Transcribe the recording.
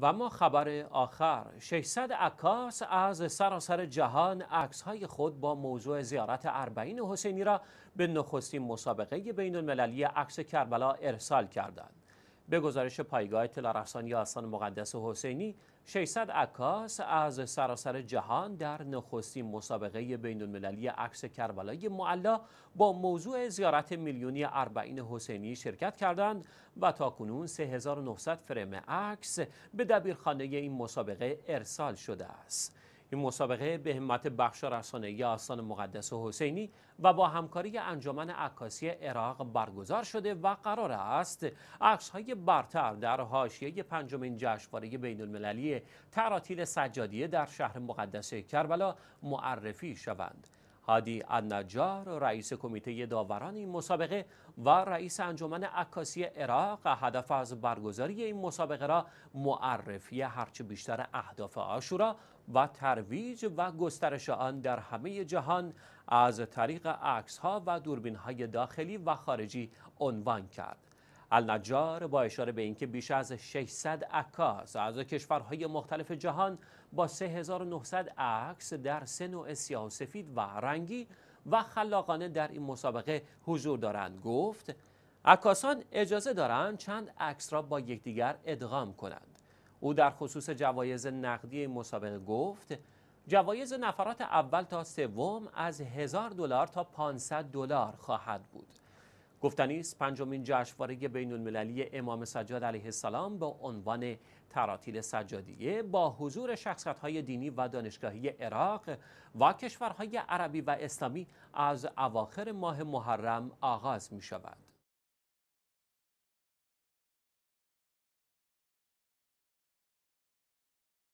و ما خبر آخر 600 عکاس از سراسر جهان های خود با موضوع زیارت اربعین حسینی را به نخستین مسابقه بین المللی عکس کربلا ارسال کردند. به گزارش پایگاه اطلاع رسانی آسان مقدس حسینی 600 عکاس از سراسر جهان در نخستین مسابقه بین المللی عکس کربلای معلا با موضوع زیارت میلیونی اربعین حسینی شرکت کردند و تا کنون 3900 فرم عکس به دبیرخانه این مسابقه ارسال شده است. این مسابقه به همت بخش رسانه آستان مقدس و حسینی و با همکاری انجمن عکاسی عراق برگزار شده و قرار است عکس های برتر در حاشیه پنجمین جشنواره بین المللی تراتیل سجادیه در شهر مقدس کربلا معرفی شوند هادی النجار رئیس کمیته داوران این مسابقه و رئیس انجمن عکاسی عراق هدف از برگزاری این مسابقه را معرفی هرچه بیشتر اهداف آشورا و ترویج و گسترش آن در همه جهان از طریق عکس ها و دوربین های داخلی و خارجی عنوان کرد النجار با اشاره به اینکه بیش از 600 عکاس از کشورهای مختلف جهان با 3900 عکس در سه نوع سیاه سفید و رنگی و خلاقانه در این مسابقه حضور دارند گفت عکاسان اجازه دارند چند عکس را با یکدیگر ادغام کنند او در خصوص جوایز نقدی مسابقه گفت جوایز نفرات اول تا سوم از 1000 دلار تا 500 دلار خواهد بود گفتنی است پنجمین جشنواره بین المللی امام سجاد علیه السلام با عنوان تراتیل سجادیه با حضور شخصیت‌های دینی و دانشگاهی عراق و کشورهای عربی و اسلامی از اواخر ماه محرم آغاز می شود.